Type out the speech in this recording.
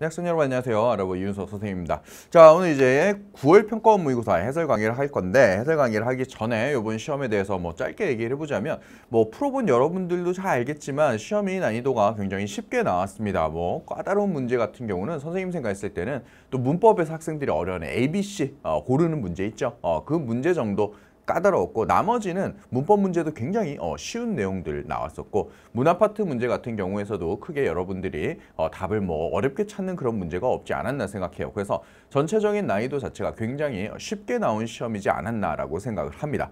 네, 학생 여러분 안녕하세요. 여러분 이 윤석 선생님입니다. 자 오늘 이제 9월 평가 원 모의고사 해설 강의를 할 건데 해설 강의를 하기 전에 이번 시험에 대해서 뭐 짧게 얘기를 해보자면 뭐 풀어본 여러분들도 잘 알겠지만 시험이 난이도가 굉장히 쉽게 나왔습니다. 뭐 까다로운 문제 같은 경우는 선생님 생각했을 때는 또 문법에서 학생들이 어려운 ABC 어, 고르는 문제 있죠. 어, 그 문제 정도 까다로웠고 나머지는 문법 문제도 굉장히 어, 쉬운 내용들 나왔었고 문아파트 문제 같은 경우에서도 크게 여러분들이 어, 답을 뭐 어렵게 찾는 그런 문제가 없지 않았나 생각해요. 그래서 전체적인 난이도 자체가 굉장히 어, 쉽게 나온 시험이지 않았나라고 생각을 합니다.